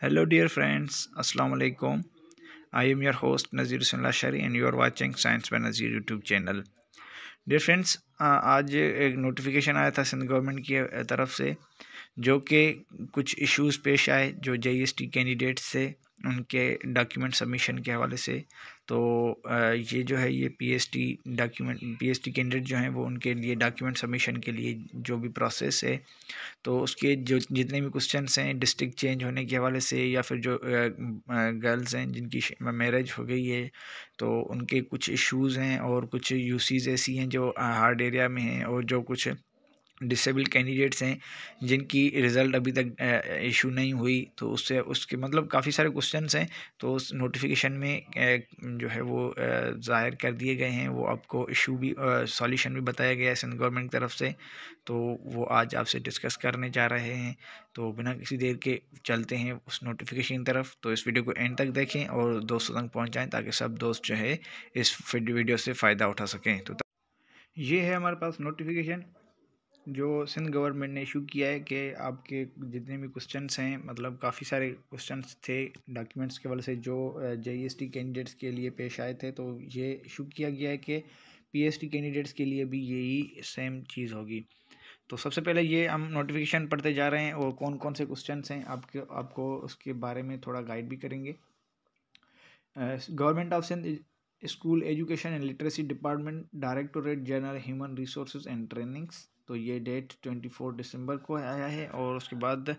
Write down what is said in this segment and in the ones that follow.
Hello dear friends, Assalamu alaikum. I am your host Nazir Hussain Lashari and you are watching Science by Nazir YouTube channel. Dear friends, आज एक notification आया था Sindh government की तरफ से जो कि कुछ इश्यूज पेश आए जो जे एस टी कैंडिडेट से उनके डॉक्यूमेंट सबमिशन के हवाले से तो ये जो है ये पीएसटी डॉक्यूमेंट पीएसटी कैंडिडेट जो हैं वो उनके लिए डॉक्यूमेंट सबमिशन के लिए जो भी प्रोसेस है तो उसके जो जितने भी क्वेश्चन हैं डिस्ट्रिक्ट चेंज होने के हवाले से या फिर जो गर्ल्स हैं जिनकी मैरिज हो गई है तो उनके कुछ इश्यूज़ हैं और कुछ यूसीज ऐसी हैं जो हार्ड एरिया में हैं और जो कुछ डिसेबल कैंडिडेट्स हैं जिनकी रिज़ल्ट अभी तक इशू नहीं हुई तो उससे उसके मतलब काफ़ी सारे क्वेश्चन हैं तो उस नोटिफिकेशन में जो है वो ज़ाहिर कर दिए गए हैं वो आपको इशू भी सॉल्यूशन भी बताया गया है सिंध गवर्नमेंट की तरफ से तो वो आज आपसे डिस्कस करने जा रहे हैं तो बिना किसी देर के चलते हैं उस नोटिफिकेशन की तरफ तो इस वीडियो को एंड तक देखें और दोस्तों तक पहुँचाएँ ताकि सब दोस्त जो है इस वीडियो से फ़ायदा उठा सकें तो ये है हमारे पास नोटिफिकेशन जो सिंध गवर्नमेंट ने इशू किया है कि आपके जितने भी क्वेश्चंस हैं मतलब काफ़ी सारे क्वेश्चंस थे डॉक्यूमेंट्स के वाले से जो जेईएसटी कैंडिडेट्स e के लिए पेश आए थे तो ये इशू किया गया है कि पीएसटी कैंडिडेट्स के लिए भी यही सेम चीज़ होगी तो सबसे पहले ये हम नोटिफिकेशन पढ़ते जा रहे हैं और कौन कौन से क्वेश्चन हैं आपके आपको उसके बारे में थोड़ा गाइड भी करेंगे government of Sindh school education and literacy department directorate general human resource and trainings तो ये डेट ट्वेंटी फोर दिसंबर को आया है और उसके बाद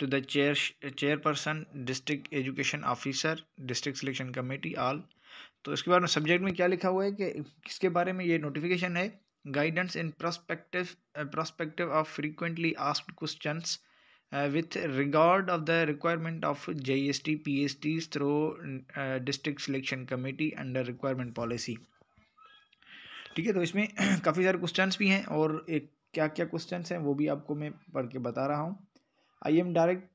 to the chair chairperson district education officer district selection committee all तो इसके बाद में सब्जेक्ट में क्या लिखा हुआ है कि किसके बारे में ये नोटिफिकेशन है guidance in prospective prospective of frequently asked questions the requirement of J S T P S T through district selection committee under requirement policy ठीक है तो इसमें काफ़ी सारे क्वेश्चंस भी हैं और एक क्या क्या क्वेश्चन हैं वो भी आपको मैं पढ़ के बता रहा हूँ I am direct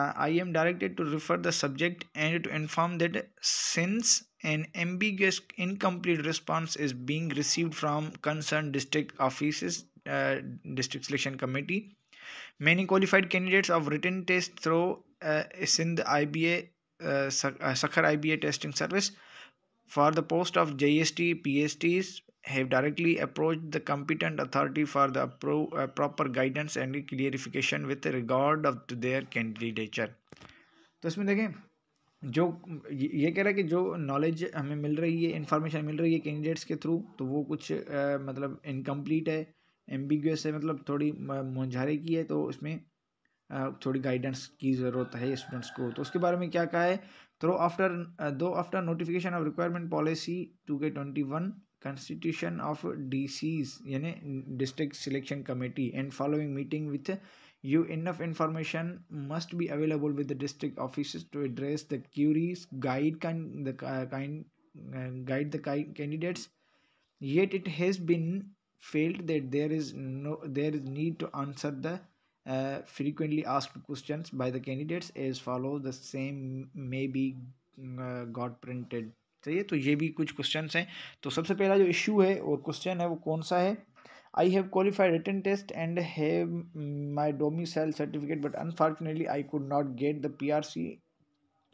I am directed to refer the subject and to inform that since an ambiguous incomplete response is being receive from concern district office district selection committee through Sindh I B A Sukkur I B A testing service for the post of J S T P S Ts have directly approached the competent authority for the pro uh, proper guidance and clarification with regard of to their candidature तो इसमें देखें जो ये कह रहा है कि जो नॉलेज हमें मिल रही है इन्फॉर्मेशन मिल रही है कैंडिडेट्स के थ्रू तो वो कुछ आ, uh, मतलब इनकम्प्लीट है एम्बिगस है मतलब थोड़ी मुंझारे की है तो इसमें uh, थोड़ी गाइडेंस की ज़रूरत है स्टूडेंट्स को तो उसके बारे में क्या कहा है थ्रो तो आफ्टर uh, दो after notification of requirement policy two K twenty one constitution of DCs yani district selection committee and following meeting with you enough information must be available with the district offices to address the queries guide can the uh, kind uh, guide the candidates yet it has been felt that there is no there is need to answer the uh, frequently asked questions by the candidates as follows the same may be uh, got printed चाहिए तो ये भी कुछ question हैं तो सबसे पहला जो इश्यू है और क्वेश्चन है वो कौन सा है I have qualified written test and have my domicile certificate but unfortunately I could not get the P R C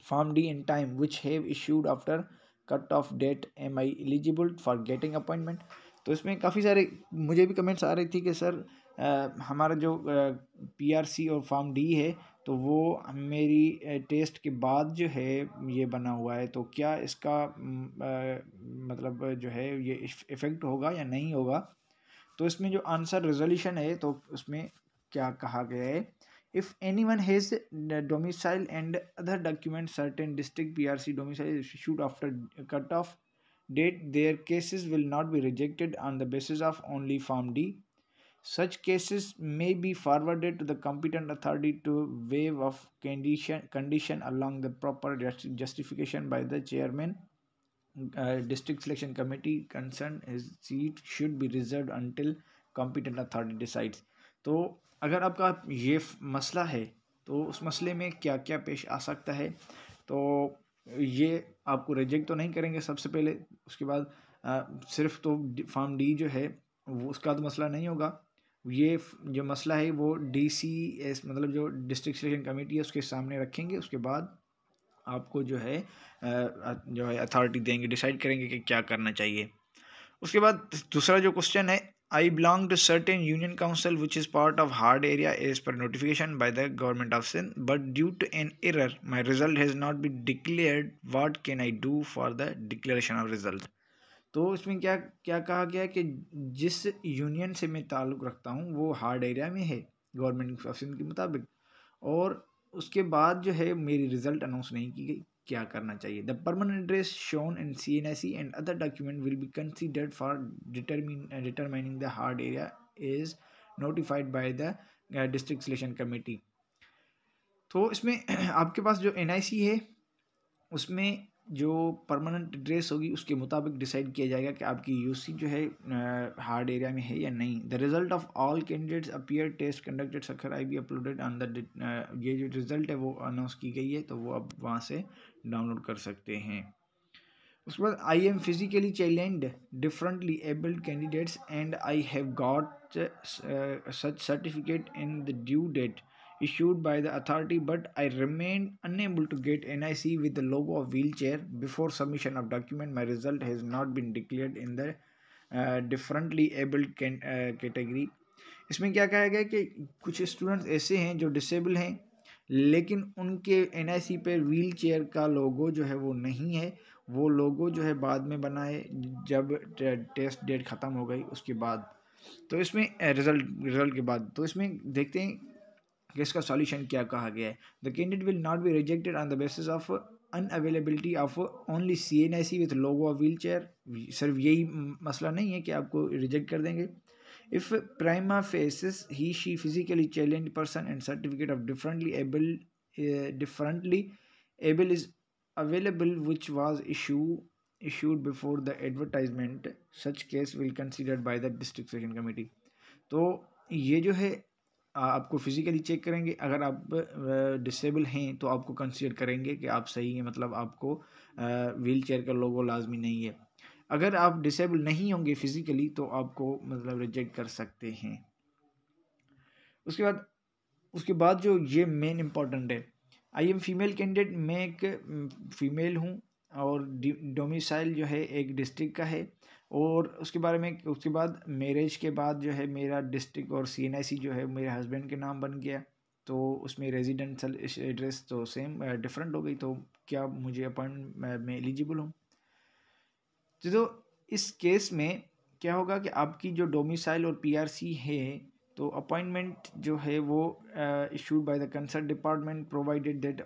form D in time which have issued after cut off date am I eligible for getting appointment तो इसमें काफ़ी सारे मुझे भी comments आ रही थी कि sir आ, हमारा जो पी आर सी और फॉर्म डी है तो वो मेरी टेस्ट के बाद जो है ये बना हुआ है तो क्या इसका मतलब जो है ये इफ़ेक्ट होगा या नहीं होगा तो इसमें जो आंसर रेजोल्यूशन है तो उसमें क्या कहा गया है if any one has domicile and other document certain district P R C domicile issued after cut off date their cases will not be rejected on the basis of only form D Such cases may be forwarded to the competent authority to waive of condition, condition along the proper just, justification by the chairman. Uh, district selection committee concerned is seat should be reserved until competent authority decides. तो अगर आपका ये मसला है तो उस मसले में क्या क्या पेश आ सकता है तो ये आपको रिजेक्ट तो नहीं करेंगे सबसे पहले उसके बाद आ, सिर्फ तो फॉर्म डी जो है वो उसका तो मसला नहीं होगा ये जो मसला है वो डी सी एस मतलब जो डिस्ट्रिक्ट सिलेक्शन कमेटी है उसके सामने रखेंगे उसके बाद आपको जो है जो है अथॉरिटी देंगे डिसाइड करेंगे कि क्या करना चाहिए उसके बाद दूसरा जो क्वेश्चन है I belong to certain union council which is part of hard area as per notification by the government of Sindh but due to an error my result has not be declared what can I do for the declaration of result तो इसमें क्या क्या कहा गया कि जिस union से मैं ताल्लुक़ रखता हूँ वो हार्ड एरिया में है गवर्नमेंट ऑप्शन के मुताबिक और उसके बाद जो है मेरी रिज़ल्ट अनाउंस नहीं की गई क्या करना चाहिए the permanent address shown and C N I C and other document will be considered for determining the hard area is notified by the district selection committee तो इसमें आपके पास जो एन आई सी है उसमें जो परमानेंट एड्रेस होगी उसके मुताबिक डिसाइड किया जाएगा कि आपकी यूसी जो है हार्ड एरिया में है या नहीं the result of all candidates appear test conducted Sukkur I be uploaded on the ये जो रिज़ल्ट है वो अनाउंस की गई है तो वो आप वहाँ से डाउनलोड कर सकते हैं उसके बाद I am physically challenge differently abled candidates and I have got such certificate in the due date issued by the authority but I remained unable to get NIC with the logo of wheelchair before submission of document my result has not been declared in the uh, differently able category uh, इसमें क्या कहा गया कि कुछ students ऐसे हैं जो disable हैं लेकिन उनके एन पे व्हील चेयर का लोगो जो है वो नहीं है वो लोगो जो है बाद में बनाए जब टेस्ट डेट ख़त्म हो गई उसके बाद तो इसमें रिज़ल्ट रिज़ल्ट के बाद तो इसमें देखते हैं कि इसका सॉल्यूशन क्या कहा गया है the candidate will not be rejected on the basis of unavailability of only C N I C with logo of wheel chair सिर्फ यही मसला नहीं है कि आपको रिजेक्ट कर देंगे if prima facie he she physically challenge person and certificate of differently able differently able is available which was issue issued before the advertisement such case will considered by the district session committee तो ये जो है आपको physically check करेंगे अगर आप disable हैं तो आपको कंसिडर करेंगे कि आप सही हैं मतलब आपको व्हील चेयर का लोगो लाजमी नहीं है अगर आप डिसेबल नहीं होंगे फ़िज़िकली तो आपको मतलब रिजेक्ट कर सकते हैं उसके बाद उसके बाद जो ये मेन इम्पॉर्टेंट है आई एम फीमेल कैंडिडेट मैं एक फ़ीमेल हूँ और डोमिसाइल जो है एक डिस्ट्रिक्ट का है और उसके बारे में उसके बाद मैरिज के बाद जो है मेरा डिस्ट्रिक्ट और सी जो है मेरे हस्बैंड के नाम बन गया तो उसमें रेजिडेंशल एड्रेस तो सेम डिफरेंट हो गई तो क्या मुझे अपॉइंटमेंट में एलिजिबल हूँ तो, तो इस केस में क्या होगा कि आपकी जो डोमिसाइल और पीआरसी है तो अपॉइंटमेंट जो है वो issued by the concern department provided that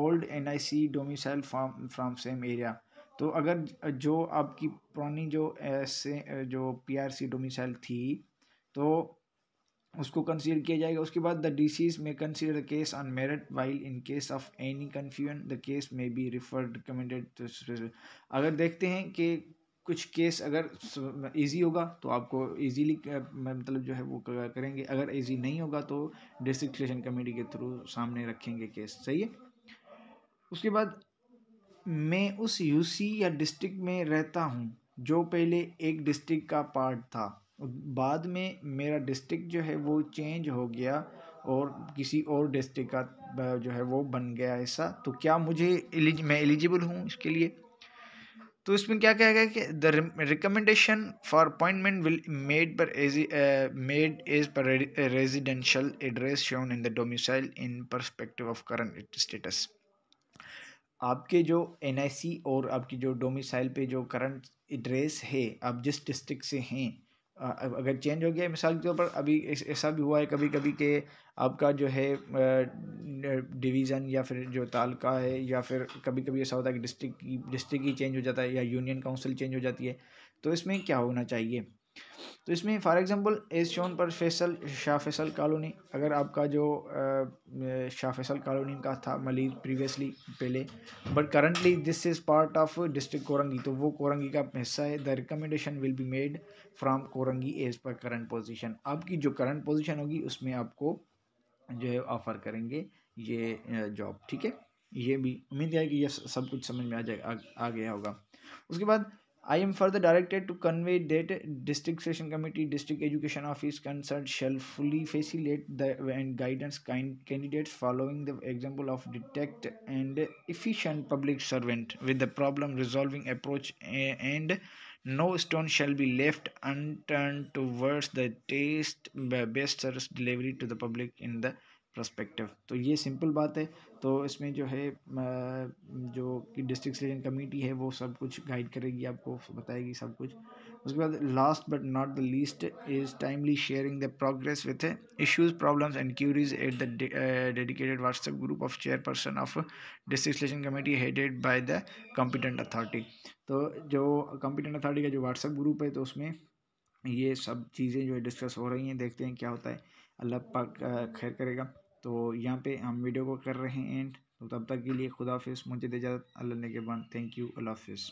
old NIC domicile from from same area तो अगर जो आपकी पुरानी जो ऐसे जो पीआरसी डोमिसाइल थी तो उसको कंसीडर किया जाएगा उसके बाद the DSC may consider the case on merit while in case of any confusion the case may be referred recommended अगर देखते हैं कि कुछ केस अगर इजी होगा तो आपको इजीली मतलब जो है वो करेंगे अगर इजी नहीं होगा तो डिस्ट्रिक्ट सिलेक्शन कमेटी के थ्रू सामने रखेंगे केस सही है उसके बाद मैं उस यूसी या डिस्ट्रिक्ट में रहता हूँ जो पहले एक डिस्ट्रिक्ट का पार्ट था बाद में मेरा डिस्ट्रिक्ट जो है वो चेंज हो गया और किसी और डिस्ट्रिक्ट का जो है वो बन गया ऐसा तो क्या मुझे एलिज मैं एलिजिबल हूँ इसके लिए तो इसमें क्या कहा गया कि the recommendation for appointment will made per made as per residential address shown in the domicile in perspective of current status आपके जो एन और आपकी जो डोमिसाइल पे जो करंट एड्रेस है आप जिस डिस्ट्रिक्ट से हैं अगर चेंज हो गया मिसाल के तौर पर अभी ऐसा भी हुआ है कभी कभी के आपका जो है डिवीज़न या फिर जो तालका है या फिर कभी कभी ऐसा होता है कि डिस्ट्रिक्ट की डिस्ट्रिक्ट ही चेंज हो जाता है या यूनियन काउंसिल चेंज हो जाती है तो इसमें क्या होना चाहिए तो इसमें फॉर एग्जांपल एज शोन पर फैसल शाह फैसल कॉलोनी अगर आपका जो शाह फैसल कॉलोनी का था मलिर प्रीवियसली पहले but currently this is part of district Korangi तो वो कोरंगी का हिस्सा है the recommendation will be made from Korangi as per current position आपकी जो करंट पोजीशन होगी उसमें आपको जो है ऑफ़र करेंगे ये जॉब ठीक है ये भी उम्मीद है कि यह सब कुछ समझ में आ जाए आ, आ गया होगा उसके बाद I am further directed to convey that district session committee, district education office concerned shall fully facilitate the and guidance kind candidates following the example of detect and efficient public servant with the problem resolving approach and no stone shall be left unturned towards the taste best service delivery to the public in the perspective तो ये simple बात है तो इसमें जो है जो कि डिस्ट्रिक्ट सिलेक्शन कमेटी है वो सब कुछ गाइड करेगी आपको बताएगी सब कुछ उसके बाद last but not the least is timely sharing the progress with issues problems and queries at the dedicated WhatsApp group of chairperson of district selection committee headed by the competent authority तो जो competent authority का जो WhatsApp group है तो उसमें ये सब चीज़ें जो है डिस्कस हो रही हैं देखते हैं क्या होता है अल्लाह पाक खैर करेगा तो यहाँ पे हम वीडियो को कर रहे हैं एंड तो तब तक के लिए खुदाफिज मुझे इजाज़त अल्लाह के बाद थैंक यू अल्लाह हाफिज़